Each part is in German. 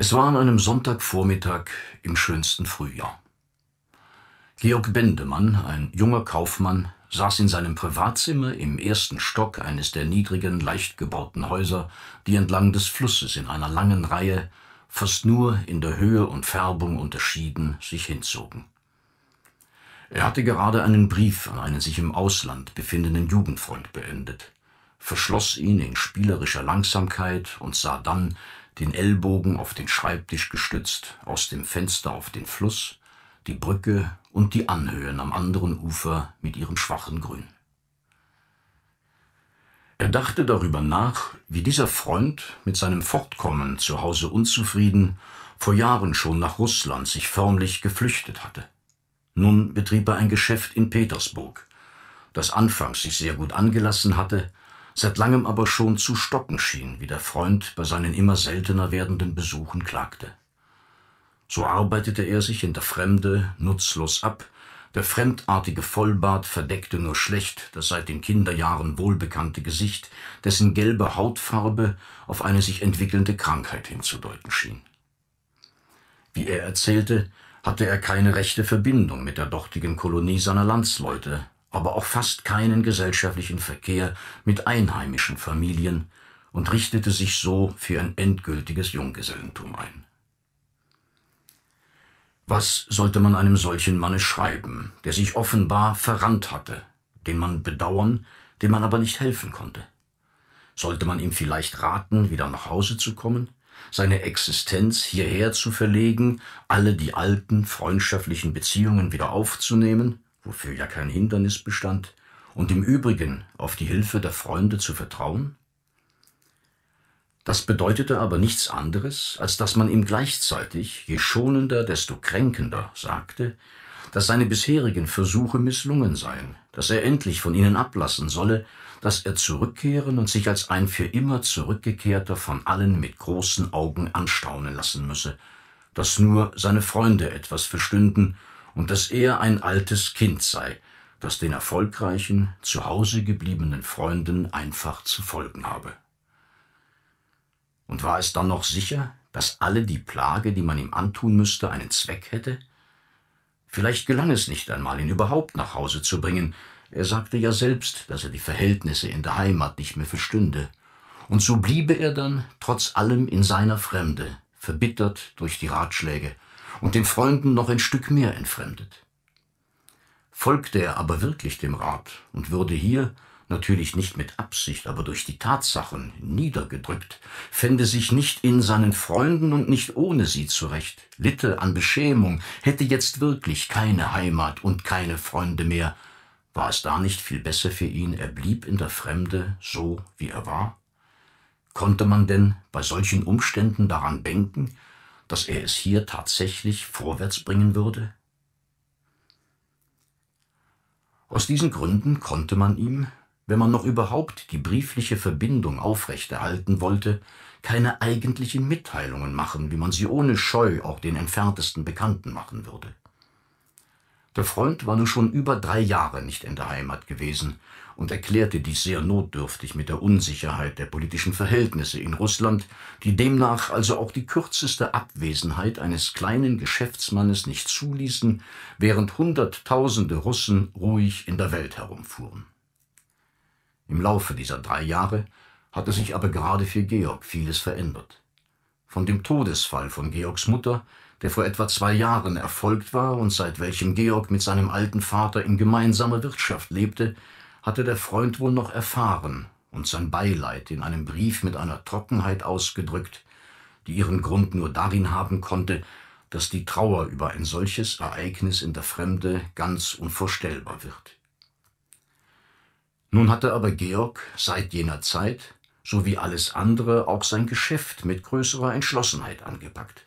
Es war an einem Sonntagvormittag im schönsten Frühjahr. Georg Bendemann, ein junger Kaufmann, saß in seinem Privatzimmer im ersten Stock eines der niedrigen, leicht gebauten Häuser, die entlang des Flusses in einer langen Reihe, fast nur in der Höhe und Färbung unterschieden, sich hinzogen. Er hatte gerade einen Brief an einen sich im Ausland befindenden Jugendfreund beendet, verschloss ihn in spielerischer Langsamkeit und sah dann, den Ellbogen auf den Schreibtisch gestützt, aus dem Fenster auf den Fluss, die Brücke und die Anhöhen am anderen Ufer mit ihrem schwachen Grün. Er dachte darüber nach, wie dieser Freund mit seinem Fortkommen zu Hause unzufrieden vor Jahren schon nach Russland sich förmlich geflüchtet hatte. Nun betrieb er ein Geschäft in Petersburg, das anfangs sich sehr gut angelassen hatte, seit langem aber schon zu stocken schien, wie der Freund bei seinen immer seltener werdenden Besuchen klagte. So arbeitete er sich in der Fremde nutzlos ab, der fremdartige Vollbart verdeckte nur schlecht das seit den Kinderjahren wohlbekannte Gesicht, dessen gelbe Hautfarbe auf eine sich entwickelnde Krankheit hinzudeuten schien. Wie er erzählte, hatte er keine rechte Verbindung mit der dortigen Kolonie seiner Landsleute, aber auch fast keinen gesellschaftlichen Verkehr mit einheimischen Familien und richtete sich so für ein endgültiges Junggesellentum ein. Was sollte man einem solchen Manne schreiben, der sich offenbar verrannt hatte, den man bedauern, dem man aber nicht helfen konnte? Sollte man ihm vielleicht raten, wieder nach Hause zu kommen, seine Existenz hierher zu verlegen, alle die alten freundschaftlichen Beziehungen wieder aufzunehmen wofür ja kein Hindernis bestand, und im Übrigen auf die Hilfe der Freunde zu vertrauen? Das bedeutete aber nichts anderes, als dass man ihm gleichzeitig, je schonender, desto kränkender, sagte, dass seine bisherigen Versuche misslungen seien, dass er endlich von ihnen ablassen solle, dass er zurückkehren und sich als ein für immer zurückgekehrter von allen mit großen Augen anstaunen lassen müsse, dass nur seine Freunde etwas verstünden und dass er ein altes Kind sei, das den erfolgreichen, zu Hause gebliebenen Freunden einfach zu folgen habe. Und war es dann noch sicher, dass alle die Plage, die man ihm antun müsste, einen Zweck hätte? Vielleicht gelang es nicht einmal, ihn überhaupt nach Hause zu bringen. Er sagte ja selbst, dass er die Verhältnisse in der Heimat nicht mehr verstünde. Und so bliebe er dann, trotz allem, in seiner Fremde, verbittert durch die Ratschläge und den Freunden noch ein Stück mehr entfremdet. Folgte er aber wirklich dem Rat und würde hier, natürlich nicht mit Absicht, aber durch die Tatsachen niedergedrückt, fände sich nicht in seinen Freunden und nicht ohne sie zurecht, litte an Beschämung, hätte jetzt wirklich keine Heimat und keine Freunde mehr, war es da nicht viel besser für ihn, er blieb in der Fremde so, wie er war? Konnte man denn bei solchen Umständen daran denken, dass er es hier tatsächlich vorwärts bringen würde? Aus diesen Gründen konnte man ihm, wenn man noch überhaupt die briefliche Verbindung aufrechterhalten wollte, keine eigentlichen Mitteilungen machen, wie man sie ohne Scheu auch den entferntesten Bekannten machen würde. Der Freund war nun schon über drei Jahre nicht in der Heimat gewesen und erklärte dies sehr notdürftig mit der Unsicherheit der politischen Verhältnisse in Russland, die demnach also auch die kürzeste Abwesenheit eines kleinen Geschäftsmannes nicht zuließen, während Hunderttausende Russen ruhig in der Welt herumfuhren. Im Laufe dieser drei Jahre hatte sich aber gerade für Georg vieles verändert. Von dem Todesfall von Georgs Mutter der vor etwa zwei Jahren erfolgt war und seit welchem Georg mit seinem alten Vater in gemeinsamer Wirtschaft lebte, hatte der Freund wohl noch erfahren und sein Beileid in einem Brief mit einer Trockenheit ausgedrückt, die ihren Grund nur darin haben konnte, dass die Trauer über ein solches Ereignis in der Fremde ganz unvorstellbar wird. Nun hatte aber Georg seit jener Zeit, so wie alles andere, auch sein Geschäft mit größerer Entschlossenheit angepackt.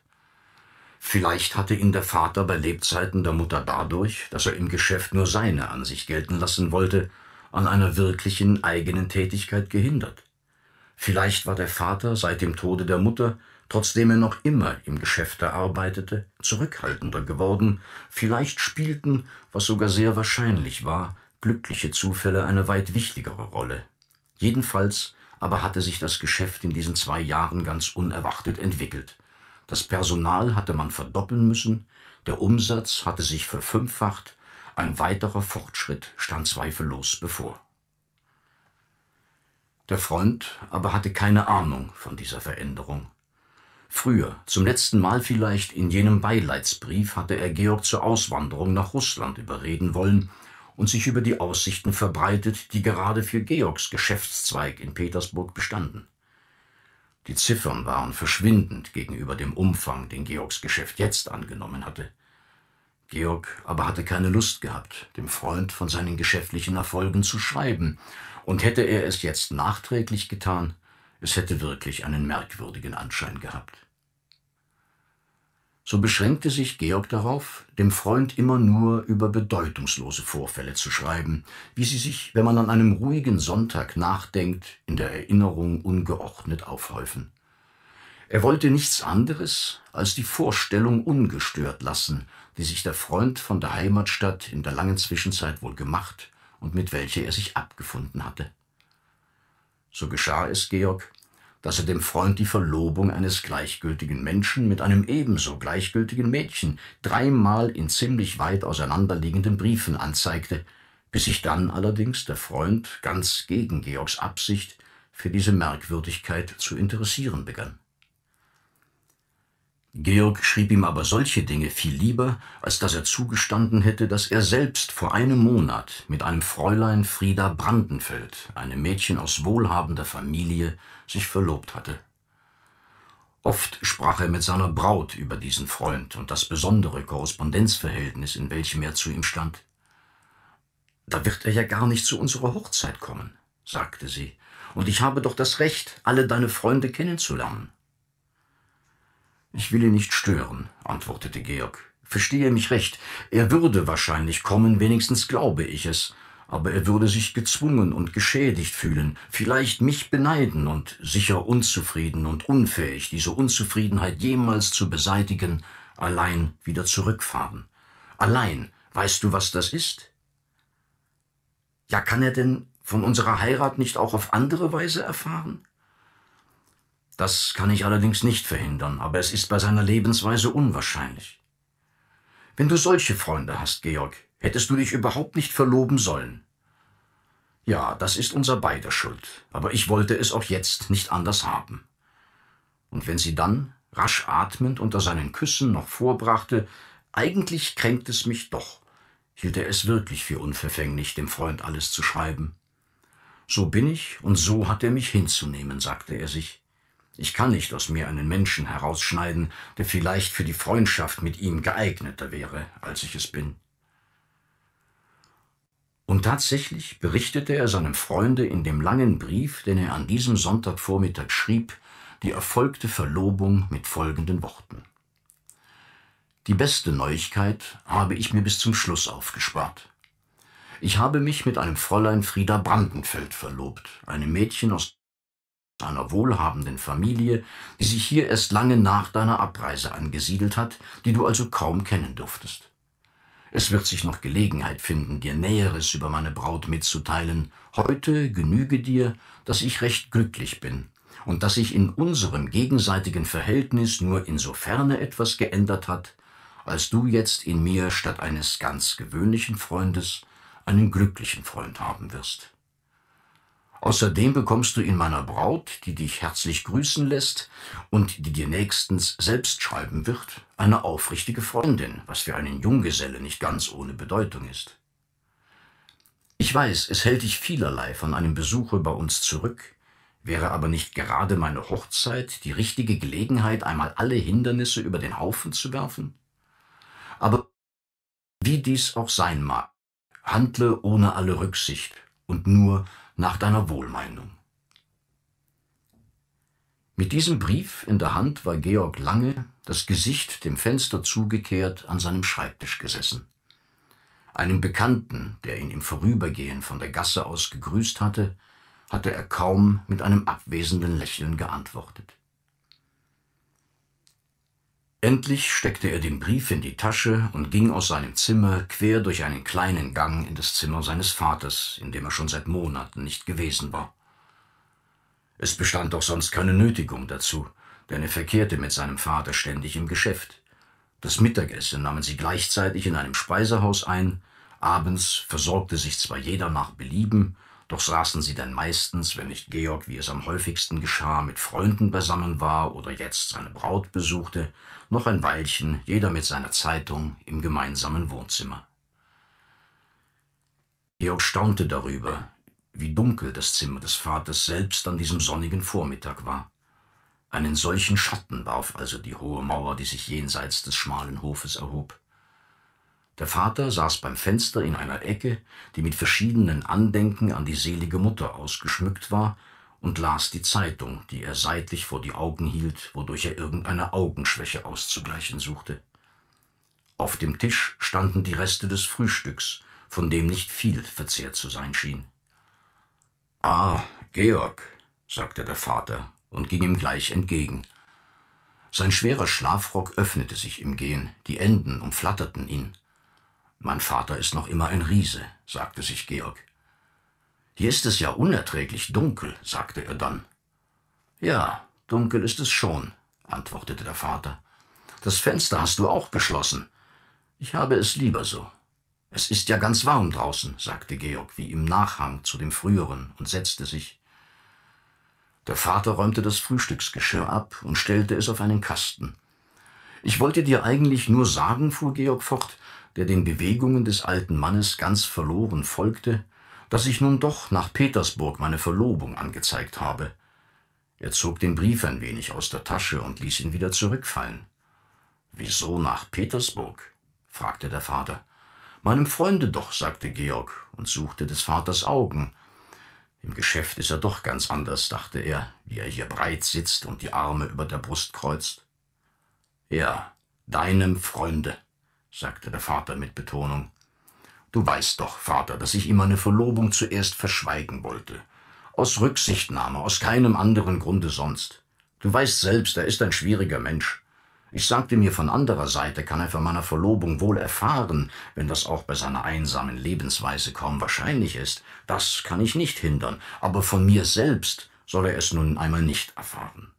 Vielleicht hatte ihn der Vater bei Lebzeiten der Mutter dadurch, dass er im Geschäft nur seine Ansicht gelten lassen wollte, an einer wirklichen eigenen Tätigkeit gehindert. Vielleicht war der Vater seit dem Tode der Mutter, trotzdem er noch immer im Geschäfte arbeitete, zurückhaltender geworden, vielleicht spielten, was sogar sehr wahrscheinlich war, glückliche Zufälle eine weit wichtigere Rolle. Jedenfalls aber hatte sich das Geschäft in diesen zwei Jahren ganz unerwartet entwickelt. Das Personal hatte man verdoppeln müssen, der Umsatz hatte sich verfünffacht, ein weiterer Fortschritt stand zweifellos bevor. Der Freund aber hatte keine Ahnung von dieser Veränderung. Früher, zum letzten Mal vielleicht in jenem Beileidsbrief, hatte er Georg zur Auswanderung nach Russland überreden wollen und sich über die Aussichten verbreitet, die gerade für Georgs Geschäftszweig in Petersburg bestanden. Die Ziffern waren verschwindend gegenüber dem Umfang, den Georgs Geschäft jetzt angenommen hatte. Georg aber hatte keine Lust gehabt, dem Freund von seinen geschäftlichen Erfolgen zu schreiben, und hätte er es jetzt nachträglich getan, es hätte wirklich einen merkwürdigen Anschein gehabt so beschränkte sich Georg darauf, dem Freund immer nur über bedeutungslose Vorfälle zu schreiben, wie sie sich, wenn man an einem ruhigen Sonntag nachdenkt, in der Erinnerung ungeordnet aufhäufen. Er wollte nichts anderes als die Vorstellung ungestört lassen, die sich der Freund von der Heimatstadt in der langen Zwischenzeit wohl gemacht und mit welcher er sich abgefunden hatte. So geschah es Georg, dass er dem Freund die Verlobung eines gleichgültigen Menschen mit einem ebenso gleichgültigen Mädchen dreimal in ziemlich weit auseinanderliegenden Briefen anzeigte, bis sich dann allerdings der Freund ganz gegen Georgs Absicht für diese Merkwürdigkeit zu interessieren begann. Georg schrieb ihm aber solche Dinge viel lieber, als dass er zugestanden hätte, dass er selbst vor einem Monat mit einem Fräulein Frieda Brandenfeld, einem Mädchen aus wohlhabender Familie, sich verlobt hatte. Oft sprach er mit seiner Braut über diesen Freund und das besondere Korrespondenzverhältnis, in welchem er zu ihm stand. Da wird er ja gar nicht zu unserer Hochzeit kommen, sagte sie, und ich habe doch das Recht, alle deine Freunde kennenzulernen. Ich will ihn nicht stören, antwortete Georg. Verstehe mich recht, er würde wahrscheinlich kommen, wenigstens glaube ich es, aber er würde sich gezwungen und geschädigt fühlen, vielleicht mich beneiden und sicher unzufrieden und unfähig, diese Unzufriedenheit jemals zu beseitigen, allein wieder zurückfahren. Allein, weißt du, was das ist? Ja, kann er denn von unserer Heirat nicht auch auf andere Weise erfahren? Das kann ich allerdings nicht verhindern, aber es ist bei seiner Lebensweise unwahrscheinlich. Wenn du solche Freunde hast, Georg, hättest du dich überhaupt nicht verloben sollen. Ja, das ist unser beider Schuld, aber ich wollte es auch jetzt nicht anders haben. Und wenn sie dann, rasch atmend unter seinen Küssen, noch vorbrachte, eigentlich kränkt es mich doch, hielt er es wirklich für unverfänglich, dem Freund alles zu schreiben. So bin ich und so hat er mich hinzunehmen, sagte er sich. Ich kann nicht aus mir einen Menschen herausschneiden, der vielleicht für die Freundschaft mit ihm geeigneter wäre, als ich es bin. Und tatsächlich berichtete er seinem Freunde in dem langen Brief, den er an diesem Sonntagvormittag schrieb, die erfolgte Verlobung mit folgenden Worten. Die beste Neuigkeit habe ich mir bis zum Schluss aufgespart. Ich habe mich mit einem Fräulein Frieda Brandenfeld verlobt, einem Mädchen aus einer wohlhabenden Familie, die sich hier erst lange nach deiner Abreise angesiedelt hat, die du also kaum kennen durftest. Es wird sich noch Gelegenheit finden, dir Näheres über meine Braut mitzuteilen. Heute genüge dir, dass ich recht glücklich bin und dass sich in unserem gegenseitigen Verhältnis nur insofern etwas geändert hat, als du jetzt in mir statt eines ganz gewöhnlichen Freundes einen glücklichen Freund haben wirst. Außerdem bekommst du in meiner Braut, die dich herzlich grüßen lässt und die dir nächstens selbst schreiben wird, eine aufrichtige Freundin, was für einen Junggeselle nicht ganz ohne Bedeutung ist. Ich weiß, es hält dich vielerlei von einem Besuche bei uns zurück, wäre aber nicht gerade meine Hochzeit die richtige Gelegenheit, einmal alle Hindernisse über den Haufen zu werfen? Aber wie dies auch sein mag, handle ohne alle Rücksicht und nur nach deiner Wohlmeinung. Mit diesem Brief in der Hand war Georg Lange, das Gesicht dem Fenster zugekehrt, an seinem Schreibtisch gesessen. Einem Bekannten, der ihn im Vorübergehen von der Gasse aus gegrüßt hatte, hatte er kaum mit einem abwesenden Lächeln geantwortet. Endlich steckte er den Brief in die Tasche und ging aus seinem Zimmer quer durch einen kleinen Gang in das Zimmer seines Vaters, in dem er schon seit Monaten nicht gewesen war. Es bestand auch sonst keine Nötigung dazu, denn er verkehrte mit seinem Vater ständig im Geschäft. Das Mittagessen nahmen sie gleichzeitig in einem Speisehaus ein, abends versorgte sich zwar jeder nach Belieben, doch saßen sie denn meistens, wenn nicht Georg, wie es am häufigsten geschah, mit Freunden beisammen war oder jetzt seine Braut besuchte, noch ein Weilchen, jeder mit seiner Zeitung, im gemeinsamen Wohnzimmer. Georg staunte darüber, wie dunkel das Zimmer des Vaters selbst an diesem sonnigen Vormittag war. Einen solchen Schatten warf also die hohe Mauer, die sich jenseits des schmalen Hofes erhob. Der Vater saß beim Fenster in einer Ecke, die mit verschiedenen Andenken an die selige Mutter ausgeschmückt war, und las die Zeitung, die er seitlich vor die Augen hielt, wodurch er irgendeine Augenschwäche auszugleichen suchte. Auf dem Tisch standen die Reste des Frühstücks, von dem nicht viel verzehrt zu sein schien. Ah, Georg, sagte der Vater und ging ihm gleich entgegen. Sein schwerer Schlafrock öffnete sich im Gehen, die Enden umflatterten ihn. Mein Vater ist noch immer ein Riese, sagte sich Georg. Hier ist es ja unerträglich dunkel, sagte er dann. Ja, dunkel ist es schon, antwortete der Vater. Das Fenster hast du auch geschlossen. Ich habe es lieber so. Es ist ja ganz warm draußen, sagte Georg wie im Nachhang zu dem früheren und setzte sich. Der Vater räumte das Frühstücksgeschirr ab und stellte es auf einen Kasten. Ich wollte dir eigentlich nur sagen, fuhr Georg fort, der den Bewegungen des alten Mannes ganz verloren folgte, dass ich nun doch nach Petersburg meine Verlobung angezeigt habe. Er zog den Brief ein wenig aus der Tasche und ließ ihn wieder zurückfallen. Wieso nach Petersburg? fragte der Vater. Meinem Freunde doch, sagte Georg und suchte des Vaters Augen. Im Geschäft ist er doch ganz anders, dachte er, wie er hier breit sitzt und die Arme über der Brust kreuzt. Ja, deinem Freunde, sagte der Vater mit Betonung. Du weißt doch, Vater, dass ich ihm eine Verlobung zuerst verschweigen wollte. Aus Rücksichtnahme, aus keinem anderen Grunde sonst. Du weißt selbst, er ist ein schwieriger Mensch. Ich sagte mir, von anderer Seite kann er von meiner Verlobung wohl erfahren, wenn das auch bei seiner einsamen Lebensweise kaum wahrscheinlich ist. Das kann ich nicht hindern, aber von mir selbst soll er es nun einmal nicht erfahren.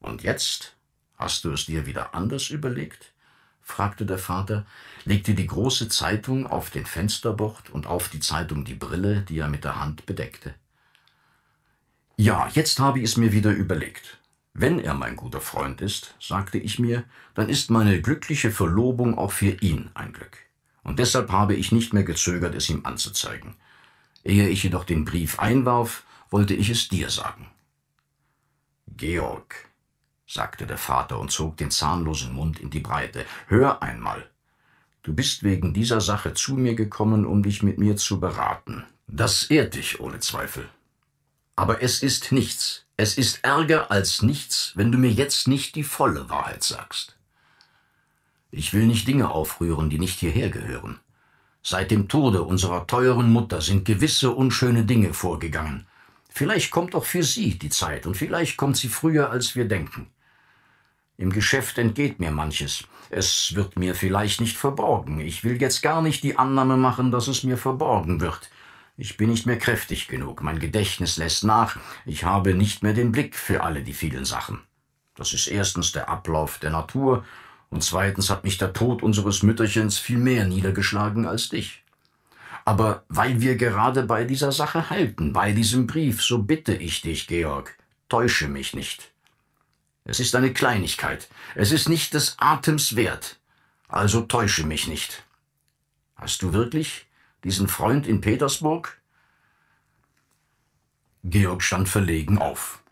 Und jetzt hast du es dir wieder anders überlegt? fragte der Vater, legte die große Zeitung auf den Fensterbord und auf die Zeitung die Brille, die er mit der Hand bedeckte. Ja, jetzt habe ich es mir wieder überlegt. Wenn er mein guter Freund ist, sagte ich mir, dann ist meine glückliche Verlobung auch für ihn ein Glück. Und deshalb habe ich nicht mehr gezögert, es ihm anzuzeigen. Ehe ich jedoch den Brief einwarf, wollte ich es dir sagen. Georg, sagte der Vater und zog den zahnlosen Mund in die Breite. Hör einmal. Du bist wegen dieser Sache zu mir gekommen, um dich mit mir zu beraten. Das ehrt dich ohne Zweifel. Aber es ist nichts. Es ist ärger als nichts, wenn du mir jetzt nicht die volle Wahrheit sagst. Ich will nicht Dinge aufrühren, die nicht hierher gehören. Seit dem Tode unserer teuren Mutter sind gewisse unschöne Dinge vorgegangen. Vielleicht kommt auch für sie die Zeit, und vielleicht kommt sie früher, als wir denken. Im Geschäft entgeht mir manches. Es wird mir vielleicht nicht verborgen. Ich will jetzt gar nicht die Annahme machen, dass es mir verborgen wird. Ich bin nicht mehr kräftig genug, mein Gedächtnis lässt nach, ich habe nicht mehr den Blick für alle die vielen Sachen. Das ist erstens der Ablauf der Natur, und zweitens hat mich der Tod unseres Mütterchens viel mehr niedergeschlagen als dich. Aber weil wir gerade bei dieser Sache halten, bei diesem Brief, so bitte ich dich, Georg, täusche mich nicht. Es ist eine Kleinigkeit. Es ist nicht des Atems wert. Also täusche mich nicht. Hast du wirklich diesen Freund in Petersburg? Georg stand verlegen auf.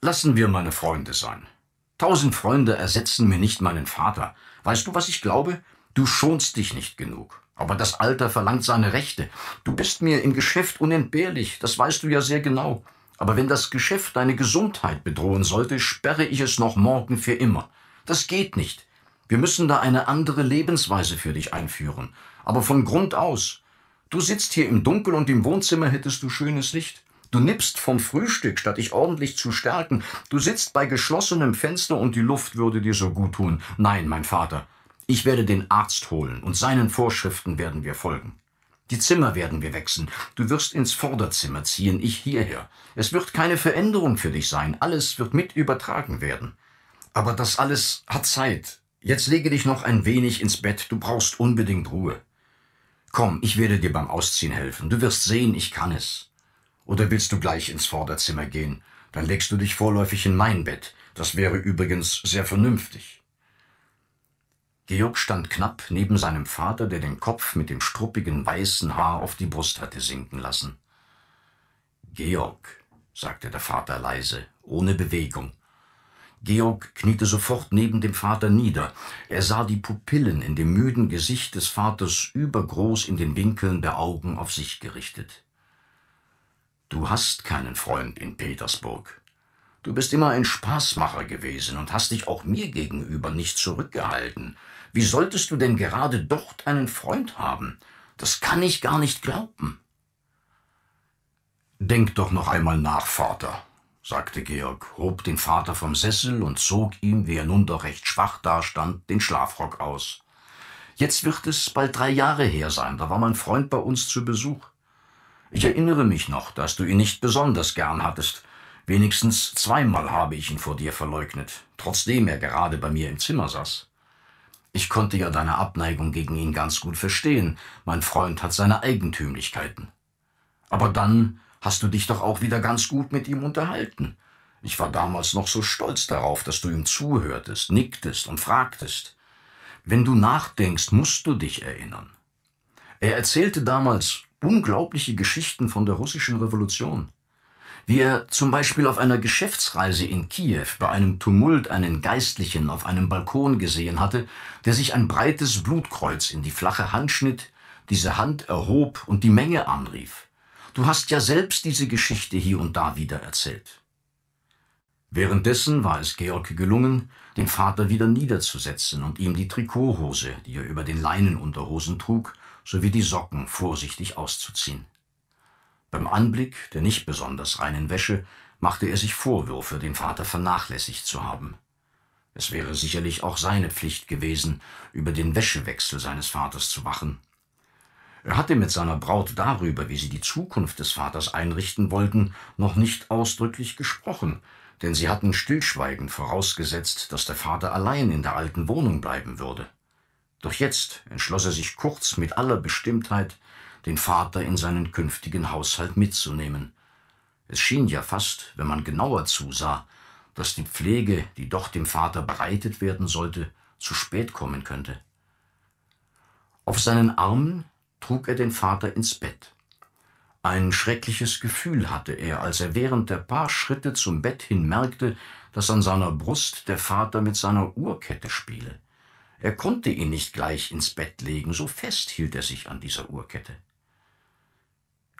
Lassen wir meine Freunde sein. Tausend Freunde ersetzen mir nicht meinen Vater. Weißt du, was ich glaube? Du schonst dich nicht genug. Aber das Alter verlangt seine Rechte. Du bist mir im Geschäft unentbehrlich, das weißt du ja sehr genau. Aber wenn das Geschäft deine Gesundheit bedrohen sollte, sperre ich es noch morgen für immer. Das geht nicht. Wir müssen da eine andere Lebensweise für dich einführen. Aber von Grund aus. Du sitzt hier im Dunkeln und im Wohnzimmer hättest du schönes Licht. Du nippst vom Frühstück, statt dich ordentlich zu stärken. Du sitzt bei geschlossenem Fenster und die Luft würde dir so gut tun. Nein, mein Vater. Ich werde den Arzt holen und seinen Vorschriften werden wir folgen. Die Zimmer werden wir wechseln. Du wirst ins Vorderzimmer ziehen, ich hierher. Es wird keine Veränderung für dich sein. Alles wird mit übertragen werden. Aber das alles hat Zeit. Jetzt lege dich noch ein wenig ins Bett. Du brauchst unbedingt Ruhe. Komm, ich werde dir beim Ausziehen helfen. Du wirst sehen, ich kann es. Oder willst du gleich ins Vorderzimmer gehen? Dann legst du dich vorläufig in mein Bett. Das wäre übrigens sehr vernünftig. Georg stand knapp neben seinem Vater, der den Kopf mit dem struppigen weißen Haar auf die Brust hatte sinken lassen. Georg, sagte der Vater leise, ohne Bewegung. Georg kniete sofort neben dem Vater nieder. Er sah die Pupillen in dem müden Gesicht des Vaters übergroß in den Winkeln der Augen auf sich gerichtet. Du hast keinen Freund in Petersburg. Du bist immer ein Spaßmacher gewesen und hast dich auch mir gegenüber nicht zurückgehalten. Wie solltest du denn gerade dort einen Freund haben? Das kann ich gar nicht glauben. Denk doch noch einmal nach, Vater, sagte Georg, hob den Vater vom Sessel und zog ihm, wie er nun doch recht schwach dastand, den Schlafrock aus. Jetzt wird es bald drei Jahre her sein, da war mein Freund bei uns zu Besuch. Ich erinnere mich noch, dass du ihn nicht besonders gern hattest. Wenigstens zweimal habe ich ihn vor dir verleugnet, trotzdem er gerade bei mir im Zimmer saß. Ich konnte ja deine Abneigung gegen ihn ganz gut verstehen. Mein Freund hat seine Eigentümlichkeiten. Aber dann hast du dich doch auch wieder ganz gut mit ihm unterhalten. Ich war damals noch so stolz darauf, dass du ihm zuhörtest, nicktest und fragtest. Wenn du nachdenkst, musst du dich erinnern. Er erzählte damals unglaubliche Geschichten von der russischen Revolution wie er zum Beispiel auf einer Geschäftsreise in Kiew bei einem Tumult einen Geistlichen auf einem Balkon gesehen hatte, der sich ein breites Blutkreuz in die flache Hand schnitt, diese Hand erhob und die Menge anrief. Du hast ja selbst diese Geschichte hier und da wieder erzählt. Währenddessen war es Georg gelungen, den Vater wieder niederzusetzen und ihm die Trikothose, die er über den Leinenunterhosen trug, sowie die Socken vorsichtig auszuziehen. Beim Anblick der nicht besonders reinen Wäsche machte er sich Vorwürfe, den Vater vernachlässigt zu haben. Es wäre sicherlich auch seine Pflicht gewesen, über den Wäschewechsel seines Vaters zu wachen. Er hatte mit seiner Braut darüber, wie sie die Zukunft des Vaters einrichten wollten, noch nicht ausdrücklich gesprochen, denn sie hatten stillschweigend vorausgesetzt, dass der Vater allein in der alten Wohnung bleiben würde. Doch jetzt entschloss er sich kurz mit aller Bestimmtheit, den Vater in seinen künftigen Haushalt mitzunehmen. Es schien ja fast, wenn man genauer zusah, dass die Pflege, die doch dem Vater bereitet werden sollte, zu spät kommen könnte. Auf seinen Armen trug er den Vater ins Bett. Ein schreckliches Gefühl hatte er, als er während der paar Schritte zum Bett hin merkte, dass an seiner Brust der Vater mit seiner Uhrkette spiele. Er konnte ihn nicht gleich ins Bett legen, so fest hielt er sich an dieser Uhrkette.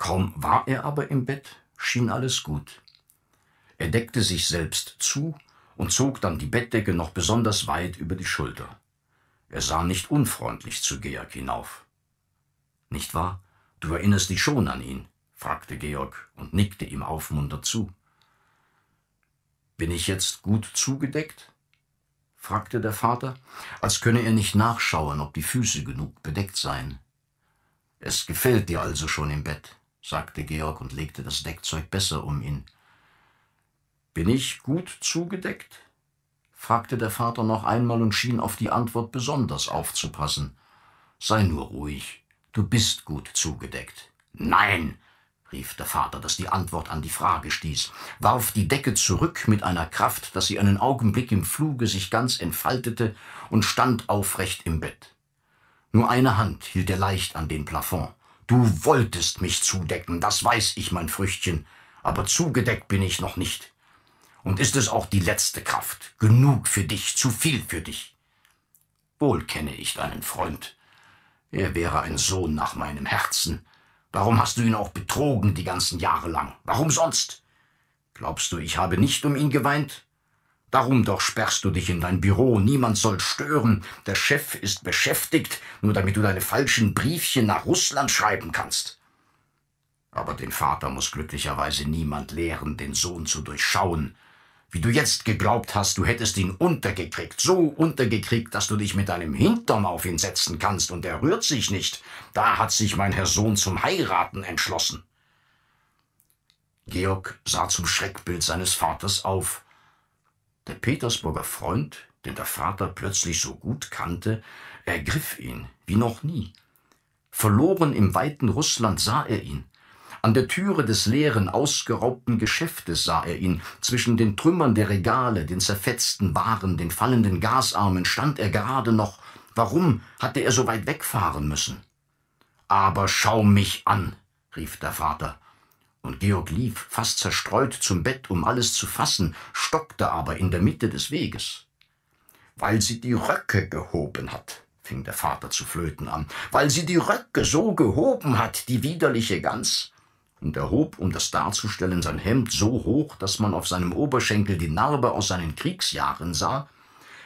Kaum war er aber im Bett, schien alles gut. Er deckte sich selbst zu und zog dann die Bettdecke noch besonders weit über die Schulter. Er sah nicht unfreundlich zu Georg hinauf. Nicht wahr? Du erinnerst dich schon an ihn, fragte Georg und nickte ihm aufmunternd zu. Bin ich jetzt gut zugedeckt? fragte der Vater, als könne er nicht nachschauen, ob die Füße genug bedeckt seien. Es gefällt dir also schon im Bett sagte Georg und legte das Deckzeug besser um ihn. Bin ich gut zugedeckt? fragte der Vater noch einmal und schien auf die Antwort besonders aufzupassen. Sei nur ruhig, du bist gut zugedeckt. Nein, rief der Vater, dass die Antwort an die Frage stieß, warf die Decke zurück mit einer Kraft, dass sie einen Augenblick im Fluge sich ganz entfaltete und stand aufrecht im Bett. Nur eine Hand hielt er leicht an den Plafond, Du wolltest mich zudecken, das weiß ich, mein Früchtchen, aber zugedeckt bin ich noch nicht. Und ist es auch die letzte Kraft, genug für dich, zu viel für dich. Wohl kenne ich deinen Freund. Er wäre ein Sohn nach meinem Herzen. Warum hast du ihn auch betrogen die ganzen Jahre lang? Warum sonst? Glaubst du, ich habe nicht um ihn geweint? Darum doch sperrst du dich in dein Büro, niemand soll stören, der Chef ist beschäftigt, nur damit du deine falschen Briefchen nach Russland schreiben kannst. Aber den Vater muss glücklicherweise niemand lehren, den Sohn zu durchschauen. Wie du jetzt geglaubt hast, du hättest ihn untergekriegt, so untergekriegt, dass du dich mit deinem Hintern auf ihn setzen kannst, und er rührt sich nicht, da hat sich mein Herr Sohn zum Heiraten entschlossen. Georg sah zum Schreckbild seines Vaters auf, der Petersburger Freund, den der Vater plötzlich so gut kannte, ergriff ihn wie noch nie. Verloren im weiten Russland sah er ihn. An der Türe des leeren, ausgeraubten Geschäftes sah er ihn. Zwischen den Trümmern der Regale, den zerfetzten Waren, den fallenden Gasarmen stand er gerade noch. Warum hatte er so weit wegfahren müssen? Aber schau mich an, rief der Vater und Georg lief fast zerstreut zum Bett, um alles zu fassen, stockte aber in der Mitte des Weges. Weil sie die Röcke gehoben hat, fing der Vater zu flöten an, weil sie die Röcke so gehoben hat, die widerliche Gans. Und er hob, um das darzustellen, sein Hemd so hoch, dass man auf seinem Oberschenkel die Narbe aus seinen Kriegsjahren sah,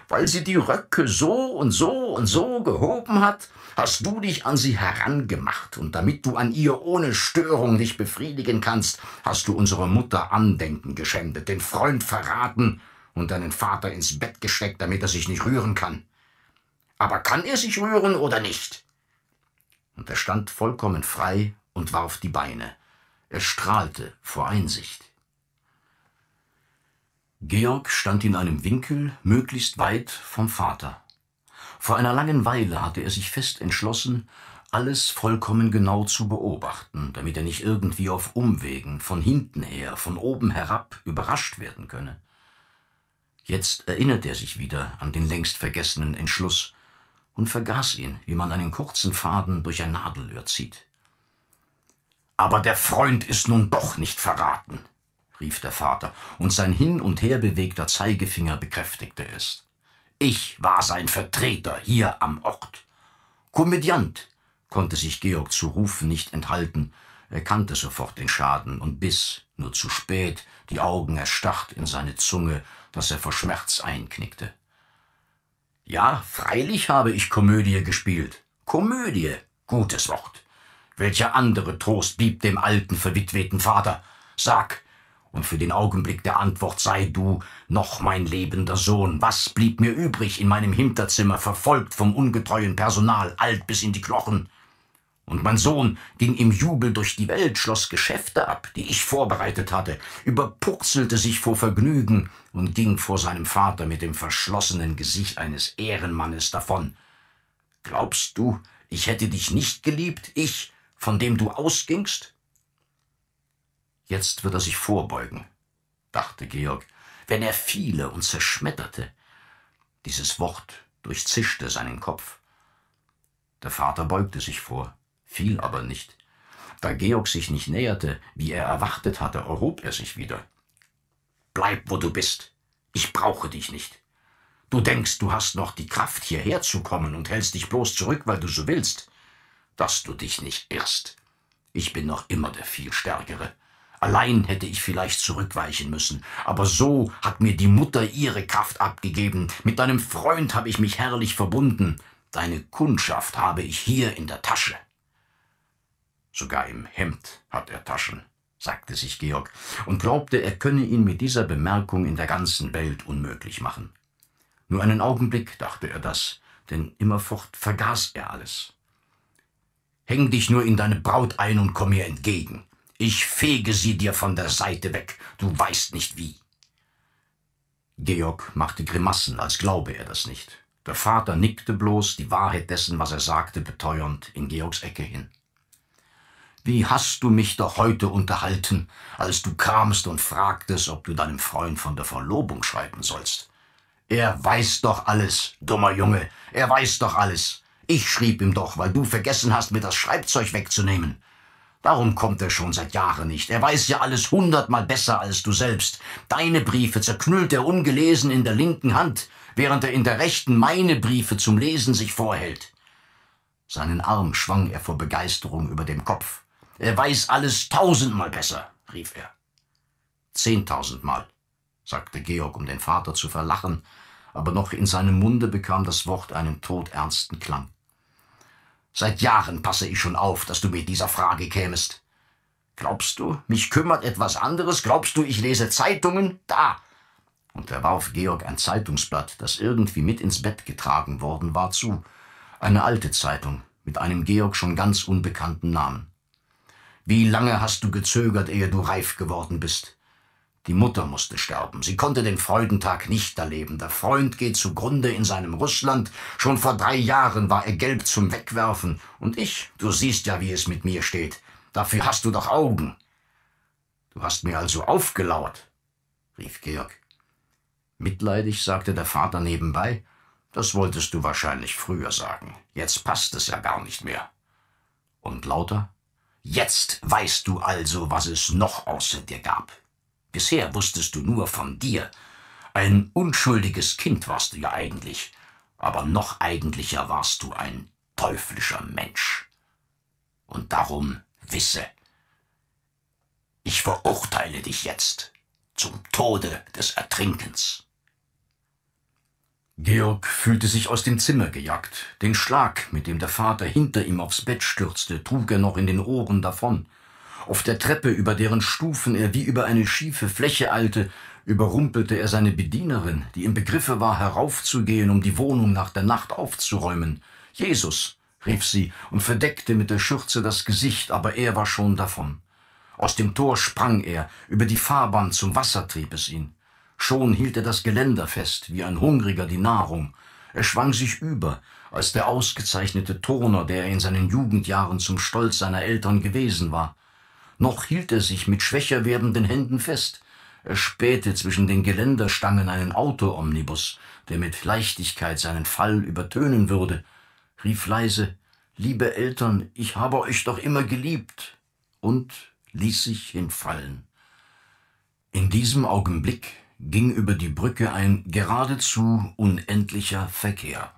weil sie die Röcke so und so und so gehoben hat, hast du dich an sie herangemacht, und damit du an ihr ohne Störung dich befriedigen kannst, hast du unsere Mutter Andenken geschändet, den Freund verraten und deinen Vater ins Bett gesteckt, damit er sich nicht rühren kann. Aber kann er sich rühren oder nicht? Und er stand vollkommen frei und warf die Beine. Er strahlte vor Einsicht. Georg stand in einem Winkel, möglichst weit vom Vater. Vor einer langen Weile hatte er sich fest entschlossen, alles vollkommen genau zu beobachten, damit er nicht irgendwie auf Umwegen, von hinten her, von oben herab überrascht werden könne. Jetzt erinnerte er sich wieder an den längst vergessenen Entschluss und vergaß ihn, wie man einen kurzen Faden durch ein Nadelöhr zieht. Aber der Freund ist nun doch nicht verraten, rief der Vater, und sein hin und her bewegter Zeigefinger bekräftigte es. Ich war sein Vertreter hier am Ort. Komödiant, konnte sich Georg zu rufen nicht enthalten, er kannte sofort den Schaden und biss, nur zu spät, die Augen erstarrt in seine Zunge, dass er vor Schmerz einknickte. Ja, freilich habe ich Komödie gespielt. Komödie, gutes Wort. Welcher andere Trost blieb dem alten, verwitweten Vater? Sag, und für den Augenblick der Antwort sei du noch mein lebender Sohn. Was blieb mir übrig in meinem Hinterzimmer, verfolgt vom ungetreuen Personal, alt bis in die Knochen? Und mein Sohn ging im Jubel durch die Welt, schloss Geschäfte ab, die ich vorbereitet hatte, überpurzelte sich vor Vergnügen und ging vor seinem Vater mit dem verschlossenen Gesicht eines Ehrenmannes davon. Glaubst du, ich hätte dich nicht geliebt, ich, von dem du ausgingst? Jetzt wird er sich vorbeugen, dachte Georg, wenn er fiele und zerschmetterte. Dieses Wort durchzischte seinen Kopf. Der Vater beugte sich vor, fiel aber nicht. Da Georg sich nicht näherte, wie er erwartet hatte, erhob er sich wieder. Bleib, wo du bist. Ich brauche dich nicht. Du denkst, du hast noch die Kraft, hierher zu kommen und hältst dich bloß zurück, weil du so willst. Dass du dich nicht irrst. Ich bin noch immer der viel Stärkere. Allein hätte ich vielleicht zurückweichen müssen, aber so hat mir die Mutter ihre Kraft abgegeben, mit deinem Freund habe ich mich herrlich verbunden, deine Kundschaft habe ich hier in der Tasche. Sogar im Hemd hat er Taschen, sagte sich Georg und glaubte, er könne ihn mit dieser Bemerkung in der ganzen Welt unmöglich machen. Nur einen Augenblick dachte er das, denn immerfort vergaß er alles. Häng dich nur in deine Braut ein und komm mir entgegen, ich fege sie dir von der Seite weg, du weißt nicht wie. Georg machte Grimassen, als glaube er das nicht. Der Vater nickte bloß, die Wahrheit dessen, was er sagte, beteuernd in Georgs Ecke hin. Wie hast du mich doch heute unterhalten, als du kamst und fragtest, ob du deinem Freund von der Verlobung schreiben sollst? Er weiß doch alles, dummer Junge, er weiß doch alles. Ich schrieb ihm doch, weil du vergessen hast, mir das Schreibzeug wegzunehmen. Warum kommt er schon seit Jahren nicht. Er weiß ja alles hundertmal besser als du selbst. Deine Briefe zerknüllt er ungelesen in der linken Hand, während er in der rechten meine Briefe zum Lesen sich vorhält. Seinen Arm schwang er vor Begeisterung über dem Kopf. Er weiß alles tausendmal besser, rief er. Zehntausendmal, sagte Georg, um den Vater zu verlachen, aber noch in seinem Munde bekam das Wort einen todernsten Klang. Seit Jahren passe ich schon auf, dass du mit dieser Frage kämest. Glaubst du, mich kümmert etwas anderes? Glaubst du, ich lese Zeitungen? Da! Und er warf Georg ein Zeitungsblatt, das irgendwie mit ins Bett getragen worden war, zu. Eine alte Zeitung mit einem Georg schon ganz unbekannten Namen. Wie lange hast du gezögert, ehe du reif geworden bist? Die Mutter musste sterben. Sie konnte den Freudentag nicht erleben. Der Freund geht zugrunde in seinem Russland. Schon vor drei Jahren war er gelb zum Wegwerfen. Und ich, du siehst ja, wie es mit mir steht. Dafür hast du doch Augen. Du hast mir also aufgelauert, rief Georg. Mitleidig sagte der Vater nebenbei, das wolltest du wahrscheinlich früher sagen. Jetzt passt es ja gar nicht mehr. Und lauter, jetzt weißt du also, was es noch außer dir gab. Bisher wusstest du nur von dir. Ein unschuldiges Kind warst du ja eigentlich, aber noch eigentlicher warst du ein teuflischer Mensch. Und darum wisse, ich verurteile dich jetzt zum Tode des Ertrinkens. Georg fühlte sich aus dem Zimmer gejagt. Den Schlag, mit dem der Vater hinter ihm aufs Bett stürzte, trug er noch in den Ohren davon. Auf der Treppe, über deren Stufen er wie über eine schiefe Fläche eilte, überrumpelte er seine Bedienerin, die im Begriffe war, heraufzugehen, um die Wohnung nach der Nacht aufzuräumen. Jesus, rief sie und verdeckte mit der Schürze das Gesicht, aber er war schon davon. Aus dem Tor sprang er, über die Fahrbahn zum Wasser trieb es ihn. Schon hielt er das Geländer fest, wie ein Hungriger die Nahrung. Er schwang sich über, als der ausgezeichnete Turner, der er in seinen Jugendjahren zum Stolz seiner Eltern gewesen war. Noch hielt er sich mit schwächer werdenden Händen fest. Er spähte zwischen den Geländerstangen einen Autoomnibus, der mit Leichtigkeit seinen Fall übertönen würde, rief leise Liebe Eltern, ich habe euch doch immer geliebt und ließ sich hinfallen. In diesem Augenblick ging über die Brücke ein geradezu unendlicher Verkehr.